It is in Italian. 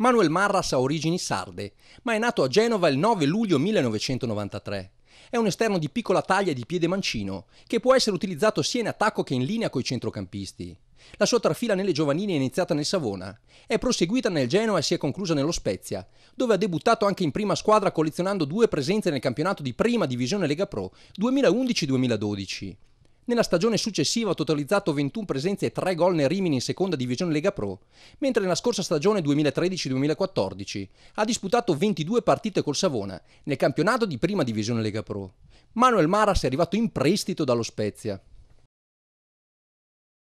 Manuel Marras ha origini sarde, ma è nato a Genova il 9 luglio 1993. È un esterno di piccola taglia e di piede mancino, che può essere utilizzato sia in attacco che in linea coi centrocampisti. La sua trafila nelle giovanili è iniziata nel Savona, è proseguita nel Genoa e si è conclusa nello Spezia, dove ha debuttato anche in prima squadra collezionando due presenze nel campionato di Prima Divisione Lega Pro 2011-2012. Nella stagione successiva ha totalizzato 21 presenze e 3 gol nel Rimini in seconda divisione Lega Pro, mentre nella scorsa stagione 2013-2014 ha disputato 22 partite col Savona nel campionato di prima divisione Lega Pro. Manuel Maras è arrivato in prestito dallo Spezia.